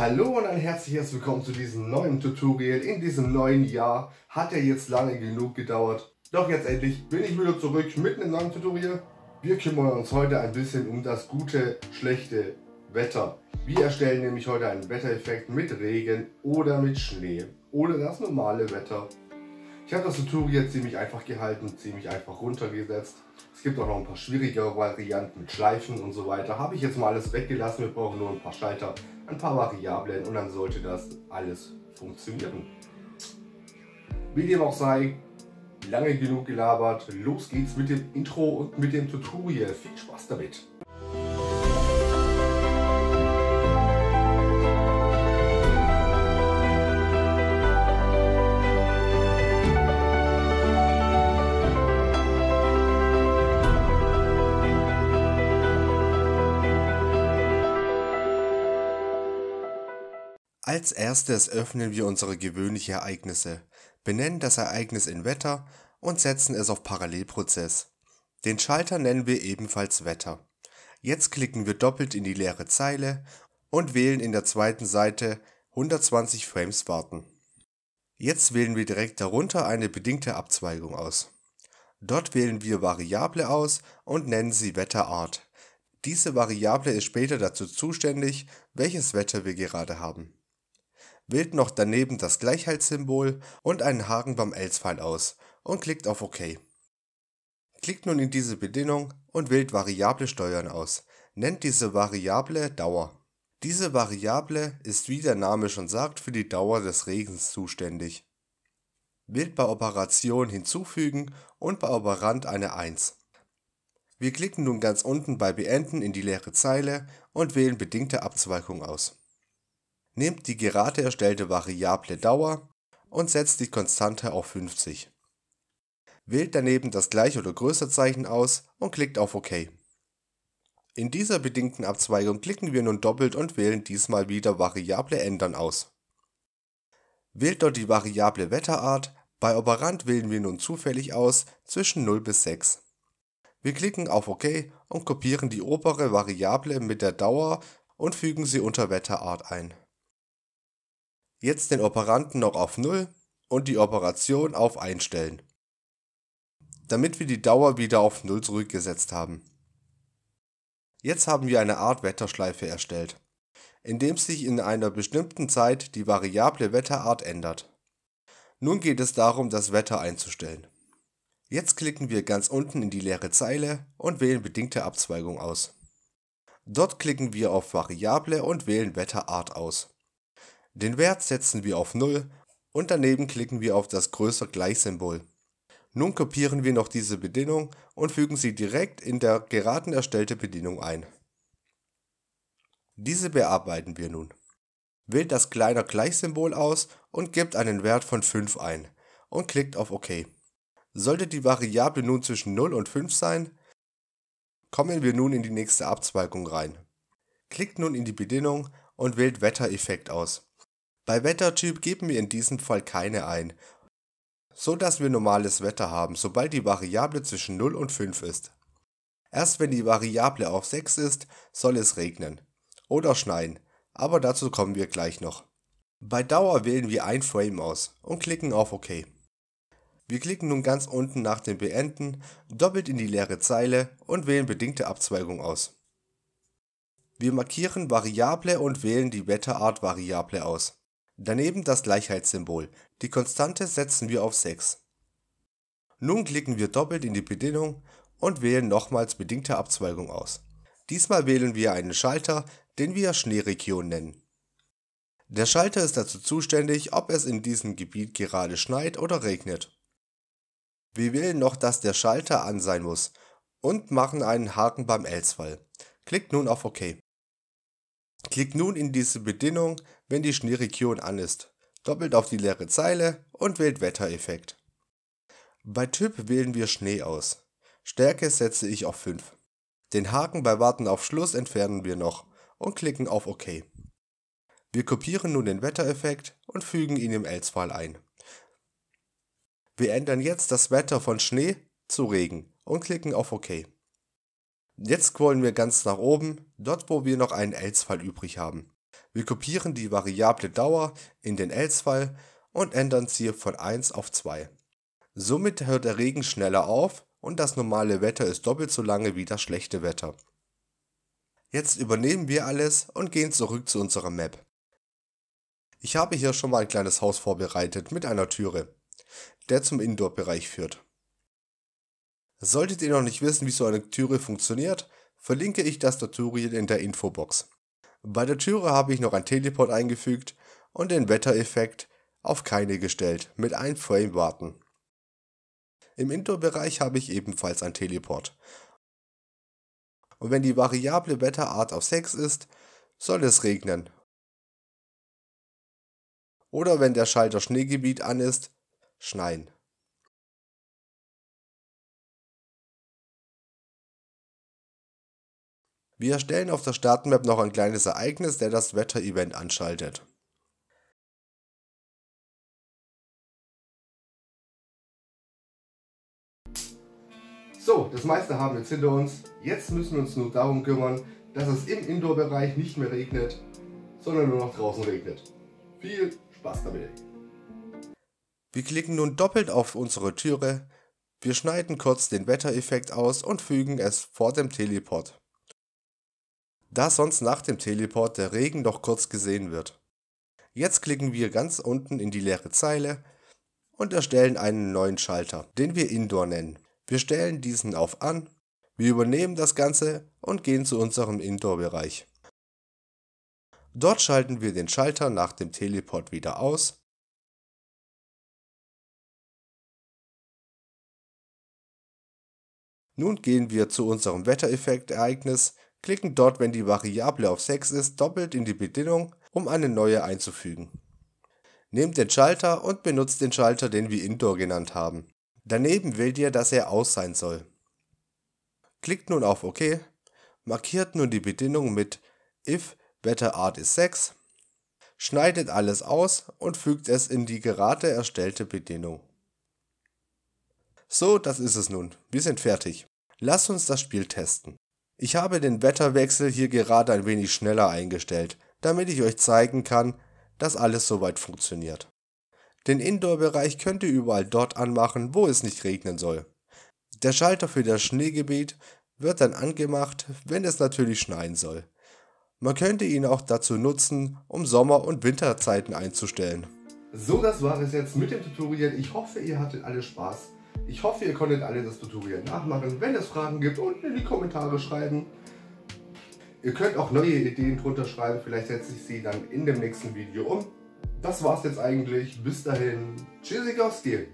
Hallo und ein herzliches Willkommen zu diesem neuen Tutorial in diesem neuen Jahr. Hat ja jetzt lange genug gedauert. Doch jetzt endlich bin ich wieder zurück mit einem neuen Tutorial. Wir kümmern uns heute ein bisschen um das gute, schlechte Wetter. Wir erstellen nämlich heute einen Wettereffekt mit Regen oder mit Schnee oder das normale Wetter. Ich habe das Tutorial ziemlich einfach gehalten, ziemlich einfach runtergesetzt. Es gibt auch noch ein paar schwierigere Varianten mit Schleifen und so weiter. Habe ich jetzt mal alles weggelassen, wir brauchen nur ein paar Schalter, ein paar Variablen und dann sollte das alles funktionieren. Wie dem auch sei, lange genug gelabert, los geht's mit dem Intro und mit dem Tutorial. Viel Spaß damit! Als erstes öffnen wir unsere gewöhnlichen Ereignisse, benennen das Ereignis in Wetter und setzen es auf Parallelprozess. Den Schalter nennen wir ebenfalls Wetter. Jetzt klicken wir doppelt in die leere Zeile und wählen in der zweiten Seite 120 Frames warten. Jetzt wählen wir direkt darunter eine bedingte Abzweigung aus. Dort wählen wir Variable aus und nennen sie Wetterart. Diese Variable ist später dazu zuständig, welches Wetter wir gerade haben wählt noch daneben das Gleichheitssymbol und einen Haken beim Else-Pfeil aus und klickt auf OK. Klickt nun in diese Bedienung und wählt Variable Steuern aus, nennt diese Variable Dauer. Diese Variable ist wie der Name schon sagt für die Dauer des Regens zuständig. Wählt bei Operation hinzufügen und bei Operand eine 1. Wir klicken nun ganz unten bei Beenden in die leere Zeile und wählen bedingte Abzweigung aus. Nehmt die gerade erstellte Variable Dauer und setzt die Konstante auf 50. Wählt daneben das Gleich- oder Größerzeichen aus und klickt auf OK. In dieser bedingten Abzweigung klicken wir nun doppelt und wählen diesmal wieder Variable ändern aus. Wählt dort die Variable Wetterart, bei Operand wählen wir nun zufällig aus zwischen 0 bis 6. Wir klicken auf OK und kopieren die obere Variable mit der Dauer und fügen sie unter Wetterart ein. Jetzt den Operanten noch auf 0 und die Operation auf Einstellen. Damit wir die Dauer wieder auf 0 zurückgesetzt haben. Jetzt haben wir eine Art Wetterschleife erstellt, indem sich in einer bestimmten Zeit die Variable Wetterart ändert. Nun geht es darum, das Wetter einzustellen. Jetzt klicken wir ganz unten in die leere Zeile und wählen bedingte Abzweigung aus. Dort klicken wir auf Variable und wählen Wetterart aus. Den Wert setzen wir auf 0 und daneben klicken wir auf das größer Gleichsymbol. Nun kopieren wir noch diese Bedienung und fügen sie direkt in der geraten erstellte Bedienung ein. Diese bearbeiten wir nun. Wählt das kleiner Gleichsymbol aus und gibt einen Wert von 5 ein und klickt auf OK. Sollte die Variable nun zwischen 0 und 5 sein, kommen wir nun in die nächste Abzweigung rein. Klickt nun in die Bedienung und wählt Wettereffekt aus. Bei Wettertyp geben wir in diesem Fall keine ein, so dass wir normales Wetter haben, sobald die Variable zwischen 0 und 5 ist. Erst wenn die Variable auf 6 ist, soll es regnen oder schneien, aber dazu kommen wir gleich noch. Bei Dauer wählen wir ein Frame aus und klicken auf OK. Wir klicken nun ganz unten nach dem Beenden, doppelt in die leere Zeile und wählen bedingte Abzweigung aus. Wir markieren Variable und wählen die Wetterart Variable aus. Daneben das Gleichheitssymbol, die Konstante setzen wir auf 6. Nun klicken wir doppelt in die Bedienung und wählen nochmals bedingte Abzweigung aus. Diesmal wählen wir einen Schalter, den wir Schneeregion nennen. Der Schalter ist dazu zuständig, ob es in diesem Gebiet gerade schneit oder regnet. Wir wählen noch, dass der Schalter an sein muss und machen einen Haken beim Else-Fall. Klickt nun auf OK. Klick nun in diese Bedienung, wenn die Schneeregion an ist. Doppelt auf die leere Zeile und wählt Wettereffekt. Bei Typ wählen wir Schnee aus. Stärke setze ich auf 5. Den Haken bei Warten auf Schluss entfernen wir noch und klicken auf OK. Wir kopieren nun den Wettereffekt und fügen ihn im Else-File ein. Wir ändern jetzt das Wetter von Schnee zu Regen und klicken auf OK. Jetzt scrollen wir ganz nach oben, dort wo wir noch einen Else-Fall übrig haben. Wir kopieren die Variable Dauer in den Else-Fall und ändern sie von 1 auf 2. Somit hört der Regen schneller auf und das normale Wetter ist doppelt so lange wie das schlechte Wetter. Jetzt übernehmen wir alles und gehen zurück zu unserer Map. Ich habe hier schon mal ein kleines Haus vorbereitet mit einer Türe, der zum Indoor-Bereich führt. Solltet ihr noch nicht wissen, wie so eine Türe funktioniert, verlinke ich das Tutorial in der Infobox. Bei der Türe habe ich noch ein Teleport eingefügt und den Wettereffekt auf keine gestellt, mit ein Frame warten. Im Indoor-Bereich habe ich ebenfalls ein Teleport. Und wenn die variable Wetterart auf 6 ist, soll es regnen. Oder wenn der Schalter Schneegebiet an ist, schneien. Wir erstellen auf der Startmap noch ein kleines Ereignis, der das Wetter-Event anschaltet. So, das meiste haben wir jetzt hinter uns. Jetzt müssen wir uns nur darum kümmern, dass es im Indoor-Bereich nicht mehr regnet, sondern nur noch draußen regnet. Viel Spaß damit! Wir klicken nun doppelt auf unsere Türe, wir schneiden kurz den Wettereffekt aus und fügen es vor dem Teleport da sonst nach dem Teleport der Regen noch kurz gesehen wird. Jetzt klicken wir ganz unten in die leere Zeile und erstellen einen neuen Schalter, den wir Indoor nennen. Wir stellen diesen auf An, wir übernehmen das Ganze und gehen zu unserem Indoor-Bereich. Dort schalten wir den Schalter nach dem Teleport wieder aus Nun gehen wir zu unserem Wettereffekt-Ereignis, klicken dort wenn die Variable auf 6 ist doppelt in die Bedienung, um eine neue einzufügen. Nehmt den Schalter und benutzt den Schalter den wir Indoor genannt haben. Daneben wählt ihr dass er aus sein soll. Klickt nun auf OK, markiert nun die Bedienung mit if better art is 6, schneidet alles aus und fügt es in die gerade erstellte Bedienung. So, das ist es nun. Wir sind fertig. Lasst uns das Spiel testen. Ich habe den Wetterwechsel hier gerade ein wenig schneller eingestellt, damit ich euch zeigen kann, dass alles soweit funktioniert. Den Indoor-Bereich könnt ihr überall dort anmachen, wo es nicht regnen soll. Der Schalter für das Schneegebiet wird dann angemacht, wenn es natürlich schneien soll. Man könnte ihn auch dazu nutzen, um Sommer- und Winterzeiten einzustellen. So, das war es jetzt mit dem Tutorial. Ich hoffe, ihr hattet alle Spaß. Ich hoffe, ihr konntet alle das Tutorial nachmachen. Wenn es Fragen gibt, unten in die Kommentare schreiben. Ihr könnt auch neue Ideen drunter schreiben. Vielleicht setze ich sie dann in dem nächsten Video um. Das war's jetzt eigentlich. Bis dahin. Tschüssikowski.